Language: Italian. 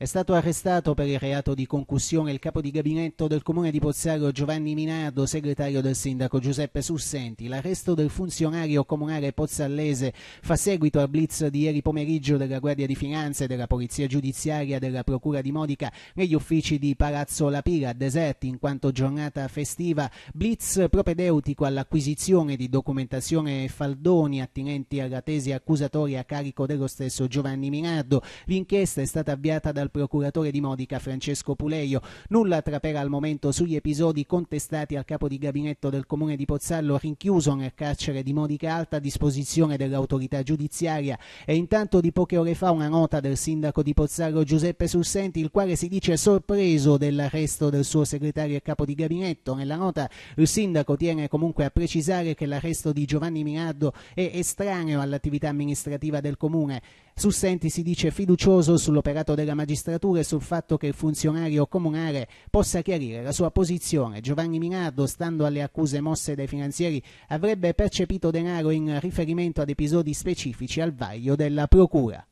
È stato arrestato per il reato di concussione il capo di gabinetto del comune di Pozzaro Giovanni Minardo, segretario del sindaco Giuseppe Sussenti. L'arresto del funzionario comunale pozzallese fa seguito al blitz di ieri pomeriggio della Guardia di Finanze, della Polizia Giudiziaria, della Procura di Modica negli uffici di Palazzo La Pira, deserti in quanto giornata festiva, blitz propedeutico all'acquisizione di documentazione e faldoni attinenti alla tesi accusatoria a carico dello stesso Giovanni Minardo. L'inchiesta è stata avviata dal al procuratore di Modica Francesco Puleio. Nulla trapera al momento sugli episodi contestati al capo di gabinetto del comune di Pozzallo rinchiuso nel carcere di Modica Alta a disposizione dell'autorità giudiziaria e intanto di poche ore fa una nota del sindaco di Pozzallo Giuseppe Sussenti il quale si dice sorpreso dell'arresto del suo segretario e capo di gabinetto. Nella nota il sindaco tiene comunque a precisare che l'arresto di Giovanni Minardo è estraneo all'attività amministrativa del comune. Sussenti si dice fiducioso sull'operato della magistratura e sul fatto che il funzionario comunale possa chiarire la sua posizione. Giovanni Minardo, stando alle accuse mosse dai finanzieri, avrebbe percepito denaro in riferimento ad episodi specifici al vaglio della procura.